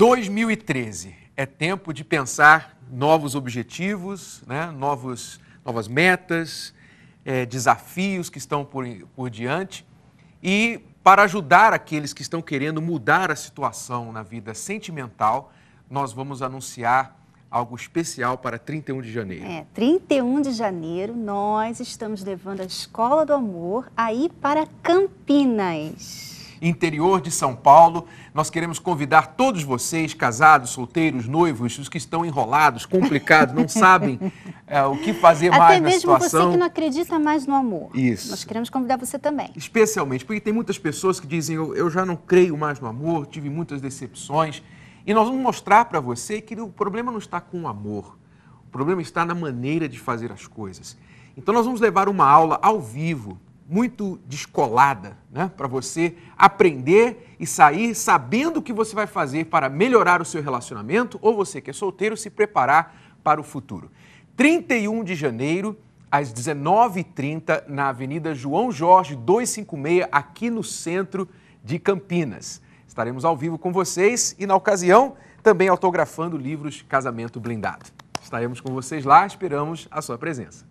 2013 é tempo de pensar novos objetivos, né? novos, novas metas, é, desafios que estão por, por diante. E para ajudar aqueles que estão querendo mudar a situação na vida sentimental, nós vamos anunciar algo especial para 31 de janeiro. É, 31 de janeiro nós estamos levando a Escola do Amor aí para Campinas interior de São Paulo. Nós queremos convidar todos vocês, casados, solteiros, noivos, os que estão enrolados, complicados, não sabem é, o que fazer Até mais na situação. Até mesmo você que não acredita mais no amor. Isso. Nós queremos convidar você também. Especialmente, porque tem muitas pessoas que dizem, eu, eu já não creio mais no amor, tive muitas decepções. E nós vamos mostrar para você que o problema não está com o amor. O problema está na maneira de fazer as coisas. Então nós vamos levar uma aula ao vivo muito descolada, né? para você aprender e sair sabendo o que você vai fazer para melhorar o seu relacionamento ou você que é solteiro se preparar para o futuro. 31 de janeiro, às 19h30, na Avenida João Jorge 256, aqui no centro de Campinas. Estaremos ao vivo com vocês e, na ocasião, também autografando livros Casamento Blindado. Estaremos com vocês lá, esperamos a sua presença.